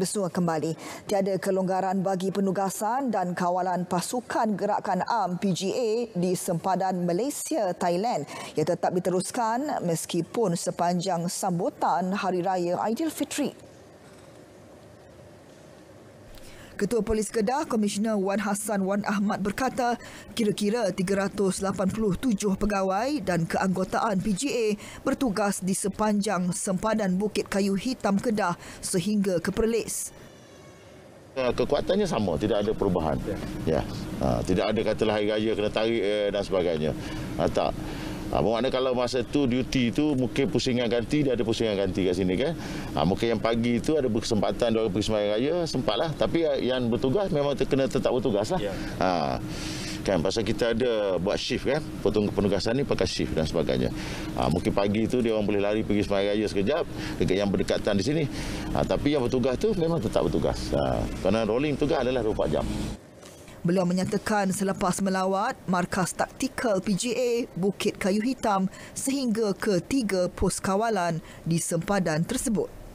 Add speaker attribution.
Speaker 1: bersua kembali. Tiada kelonggaran bagi penugasan dan kawalan pasukan gerakan am PGA di sempadan Malaysia Thailand yang tetap diteruskan meskipun sepanjang sambutan hari raya Aidilfitri. Ketua Polis Kedah Komisioner Wan Hassan Wan Ahmad berkata kira-kira 387 pegawai dan keanggotaan PGA bertugas di sepanjang sempadan Bukit Kayu Hitam Kedah sehingga ke Perlis.
Speaker 2: Ya, kekuatannya sama, tidak ada perubahan. Ya. Ha, tidak ada katalah hari raya kena tarik eh, dan sebagainya. Ha, tak. Ha, maknanya kalau masa tu duty tu mungkin pusingan ganti, dia ada pusingan ganti kat sini kan. Ha, mungkin yang pagi tu ada kesempatan dia pergi semayang raya, sempatlah. Tapi ya, yang bertugas memang terkena tetap bertugas lah. Ya. Ha, kan, pasal kita ada buat shift kan, potong penugasan ni pakai shift dan sebagainya. Ha, mungkin pagi tu dia orang boleh lari pergi semayang raya sekejap, dekat yang berdekatan di sini. Ha, tapi yang bertugas tu memang tetap bertugas. Ha, kerana rolling tugas kan adalah 24 jam.
Speaker 1: Beliau menyatakan selepas melawat markas taktikal PGA Bukit Kayu Hitam sehingga ke tiga pos kawalan di sempadan tersebut.